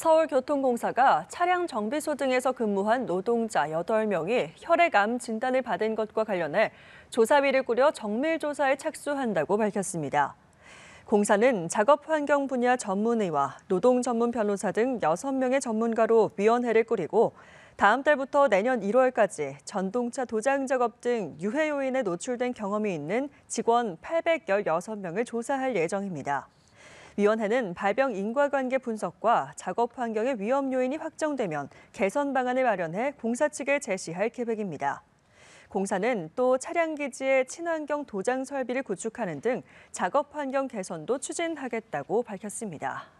서울교통공사가 차량 정비소 등에서 근무한 노동자 8명이 혈액암 진단을 받은 것과 관련해 조사위를 꾸려 정밀조사에 착수한다고 밝혔습니다. 공사는 작업 환경 분야 전문의와 노동 전문 변호사 등 6명의 전문가로 위원회를 꾸리고 다음 달부터 내년 1월까지 전동차 도장 작업 등 유해 요인에 노출된 경험이 있는 직원 816명을 조사할 예정입니다. 위원회는 발병 인과관계 분석과 작업 환경의 위험 요인이 확정되면 개선 방안을 마련해 공사 측에 제시할 계획입니다. 공사는 또 차량 기지에 친환경 도장 설비를 구축하는 등 작업 환경 개선도 추진하겠다고 밝혔습니다.